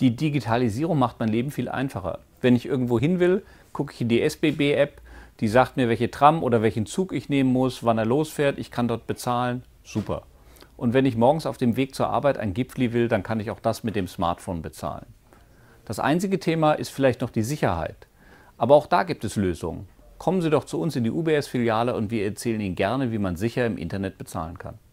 die Digitalisierung macht mein Leben viel einfacher. Wenn ich irgendwo hin will, gucke ich in die SBB-App, die sagt mir, welche Tram oder welchen Zug ich nehmen muss, wann er losfährt, ich kann dort bezahlen, super. Und wenn ich morgens auf dem Weg zur Arbeit ein Gipfli will, dann kann ich auch das mit dem Smartphone bezahlen. Das einzige Thema ist vielleicht noch die Sicherheit. Aber auch da gibt es Lösungen. Kommen Sie doch zu uns in die UBS-Filiale und wir erzählen Ihnen gerne, wie man sicher im Internet bezahlen kann.